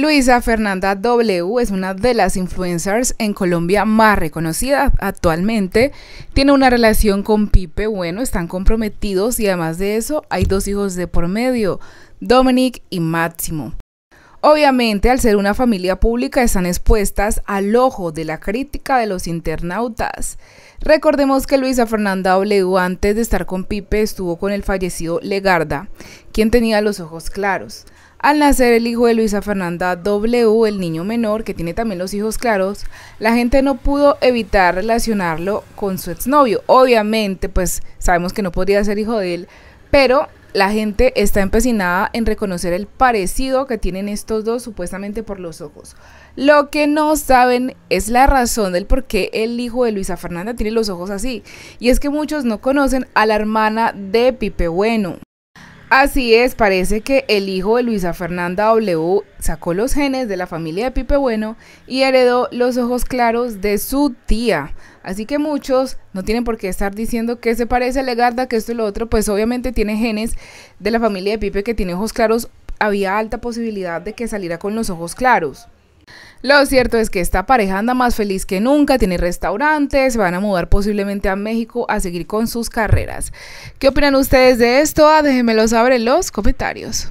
Luisa Fernanda W es una de las influencers en Colombia más reconocida actualmente. Tiene una relación con Pipe, bueno, están comprometidos y además de eso hay dos hijos de por medio, Dominic y Máximo. Obviamente, al ser una familia pública, están expuestas al ojo de la crítica de los internautas. Recordemos que Luisa Fernanda W. antes de estar con Pipe estuvo con el fallecido Legarda, quien tenía los ojos claros. Al nacer el hijo de Luisa Fernanda W., el niño menor, que tiene también los hijos claros, la gente no pudo evitar relacionarlo con su exnovio. Obviamente, pues sabemos que no podría ser hijo de él, pero la gente está empecinada en reconocer el parecido que tienen estos dos supuestamente por los ojos. Lo que no saben es la razón del por qué el hijo de Luisa Fernanda tiene los ojos así. Y es que muchos no conocen a la hermana de Pipe Bueno. Así es, parece que el hijo de Luisa Fernanda W sacó los genes de la familia de Pipe Bueno y heredó los ojos claros de su tía. Así que muchos no tienen por qué estar diciendo que se parece a Legarda, que esto y lo otro, pues obviamente tiene genes de la familia de Pipe que tiene ojos claros. Había alta posibilidad de que saliera con los ojos claros. Lo cierto es que esta pareja anda más feliz que nunca, tiene restaurantes, se van a mudar posiblemente a México a seguir con sus carreras. ¿Qué opinan ustedes de esto? Ah, déjenmelo saber en los comentarios.